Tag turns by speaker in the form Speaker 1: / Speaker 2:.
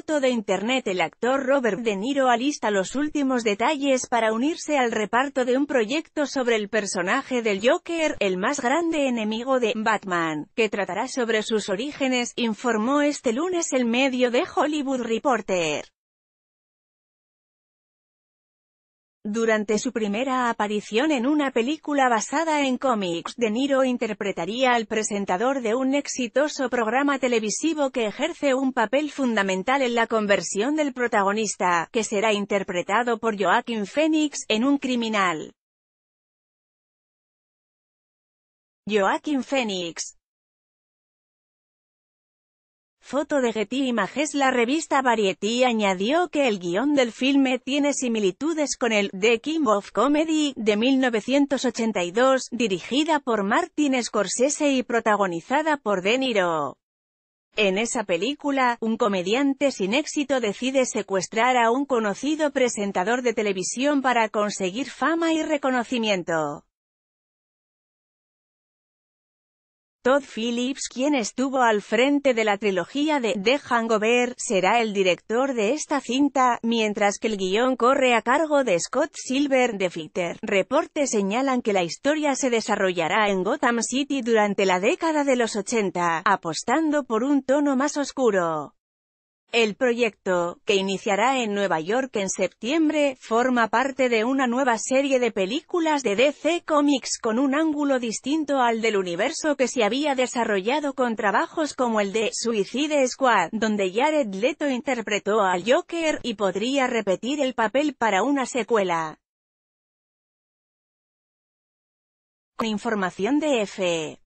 Speaker 1: foto de internet el actor Robert De Niro alista los últimos detalles para unirse al reparto de un proyecto sobre el personaje del Joker, el más grande enemigo de Batman, que tratará sobre sus orígenes, informó este lunes el medio de Hollywood Reporter. Durante su primera aparición en una película basada en cómics, De Niro interpretaría al presentador de un exitoso programa televisivo que ejerce un papel fundamental en la conversión del protagonista, que será
Speaker 2: interpretado por Joaquín Phoenix, en un criminal. Joaquin Phoenix
Speaker 1: Foto de Getty Images La revista Variety añadió que el guión del filme tiene similitudes con el The King of Comedy de 1982, dirigida por Martin Scorsese y protagonizada por De En esa película, un comediante sin éxito decide secuestrar a un conocido presentador de televisión para conseguir fama y reconocimiento. Todd Phillips quien estuvo al frente de la trilogía de The Hangover, será el director de esta cinta, mientras que el guión corre a cargo de Scott Silver de Fitter. Reportes señalan que la historia se desarrollará en Gotham City durante la década de los 80, apostando por un tono más oscuro. El proyecto, que iniciará en Nueva York en septiembre, forma parte de una nueva serie de películas de DC Comics con un ángulo distinto al del universo que se había desarrollado con trabajos como el de Suicide Squad, donde Jared Leto interpretó al Joker, y podría repetir el
Speaker 2: papel para una secuela. Información de F. E.